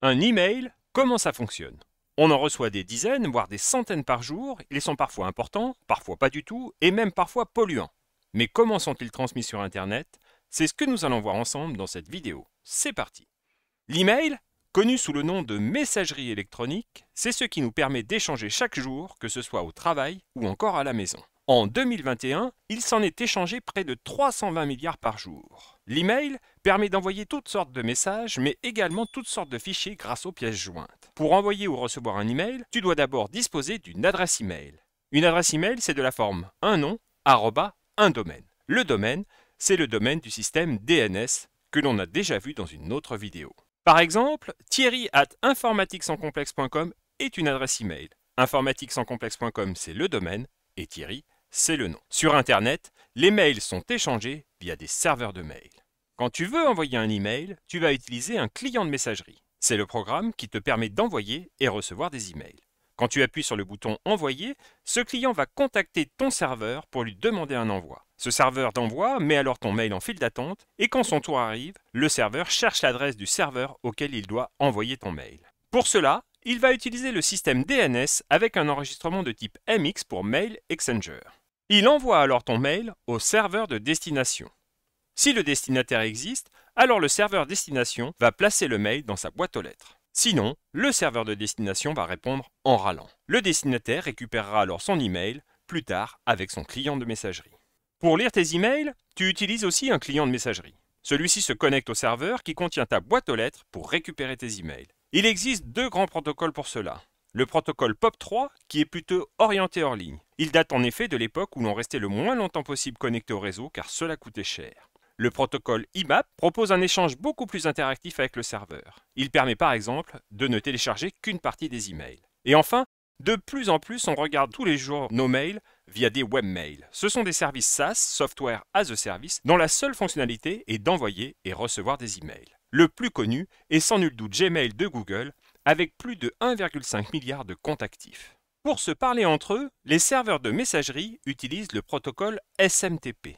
Un email, comment ça fonctionne On en reçoit des dizaines, voire des centaines par jour, ils sont parfois importants, parfois pas du tout, et même parfois polluants. Mais comment sont-ils transmis sur Internet C'est ce que nous allons voir ensemble dans cette vidéo. C'est parti L'email, connu sous le nom de messagerie électronique, c'est ce qui nous permet d'échanger chaque jour, que ce soit au travail ou encore à la maison. En 2021, il s'en est échangé près de 320 milliards par jour. L'email permet d'envoyer toutes sortes de messages, mais également toutes sortes de fichiers grâce aux pièces jointes. Pour envoyer ou recevoir un email, tu dois d'abord disposer d'une adresse email. Une adresse email, c'est de la forme un nom, un domaine. Le domaine, c'est le domaine du système DNS que l'on a déjà vu dans une autre vidéo. Par exemple, thierry at informatique-sans-complexe.com est une adresse email. Informatique-sans-complexe.com, c'est le domaine, et Thierry c'est le nom. Sur Internet, les mails sont échangés via des serveurs de mail. Quand tu veux envoyer un email, tu vas utiliser un client de messagerie. C'est le programme qui te permet d'envoyer et recevoir des emails. Quand tu appuies sur le bouton Envoyer, ce client va contacter ton serveur pour lui demander un envoi. Ce serveur d'envoi met alors ton mail en file d'attente et quand son tour arrive, le serveur cherche l'adresse du serveur auquel il doit envoyer ton mail. Pour cela, il va utiliser le système DNS avec un enregistrement de type MX pour Mail Exchanger. Il envoie alors ton mail au serveur de destination. Si le destinataire existe, alors le serveur destination va placer le mail dans sa boîte aux lettres. Sinon, le serveur de destination va répondre en râlant. Le destinataire récupérera alors son email plus tard avec son client de messagerie. Pour lire tes emails, tu utilises aussi un client de messagerie. Celui-ci se connecte au serveur qui contient ta boîte aux lettres pour récupérer tes emails. Il existe deux grands protocoles pour cela. Le protocole POP3, qui est plutôt orienté hors ligne. Il date en effet de l'époque où l'on restait le moins longtemps possible connecté au réseau car cela coûtait cher. Le protocole IMAP propose un échange beaucoup plus interactif avec le serveur. Il permet par exemple de ne télécharger qu'une partie des emails. Et enfin, de plus en plus, on regarde tous les jours nos mails via des webmails. Ce sont des services SaaS, Software as a Service, dont la seule fonctionnalité est d'envoyer et recevoir des emails le plus connu est sans nul doute Gmail de Google, avec plus de 1,5 milliard de comptes actifs. Pour se parler entre eux, les serveurs de messagerie utilisent le protocole SMTP.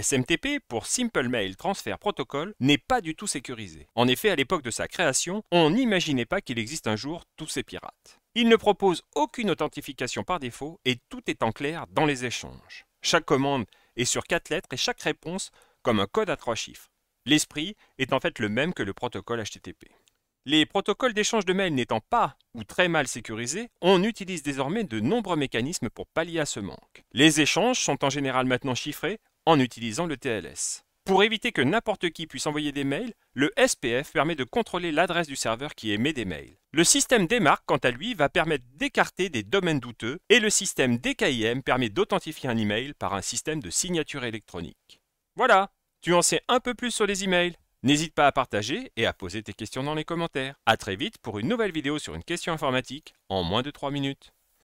SMTP, pour Simple Mail Transfer Protocol, n'est pas du tout sécurisé. En effet, à l'époque de sa création, on n'imaginait pas qu'il existe un jour tous ces pirates. Il ne propose aucune authentification par défaut et tout est en clair dans les échanges. Chaque commande est sur quatre lettres et chaque réponse comme un code à trois chiffres. L'esprit est en fait le même que le protocole HTTP. Les protocoles d'échange de mails n'étant pas ou très mal sécurisés, on utilise désormais de nombreux mécanismes pour pallier à ce manque. Les échanges sont en général maintenant chiffrés en utilisant le TLS. Pour éviter que n'importe qui puisse envoyer des mails, le SPF permet de contrôler l'adresse du serveur qui émet des mails. Le système DMARC, quant à lui, va permettre d'écarter des domaines douteux et le système DKIM permet d'authentifier un email par un système de signature électronique. Voilà, tu en sais un peu plus sur les emails. N'hésite pas à partager et à poser tes questions dans les commentaires. A très vite pour une nouvelle vidéo sur une question informatique en moins de 3 minutes.